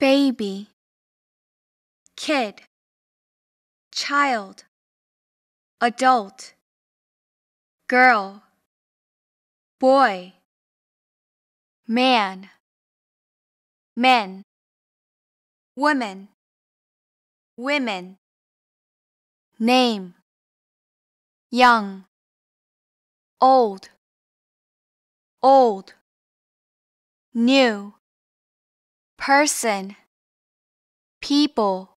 baby, kid, child, adult, girl, boy, man, men, woman, women, name, young, old, old, new, person people